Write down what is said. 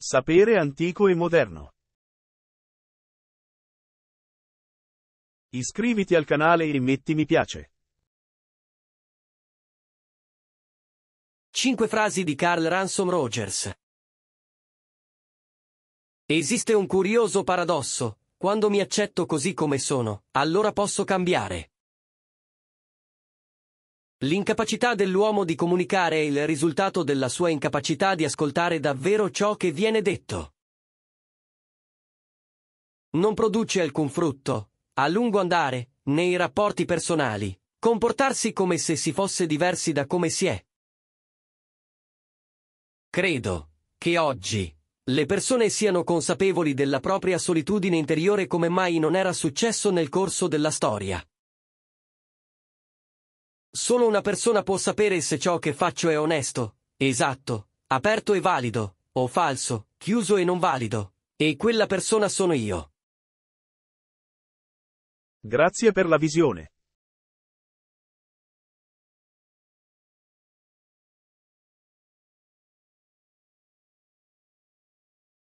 Sapere antico e moderno. Iscriviti al canale e metti mi piace. 5 frasi di Carl Ransom Rogers. Esiste un curioso paradosso. Quando mi accetto così come sono, allora posso cambiare. L'incapacità dell'uomo di comunicare è il risultato della sua incapacità di ascoltare davvero ciò che viene detto. Non produce alcun frutto, a lungo andare, nei rapporti personali, comportarsi come se si fosse diversi da come si è. Credo che oggi le persone siano consapevoli della propria solitudine interiore come mai non era successo nel corso della storia. Solo una persona può sapere se ciò che faccio è onesto, esatto, aperto e valido, o falso, chiuso e non valido. E quella persona sono io. Grazie per la visione.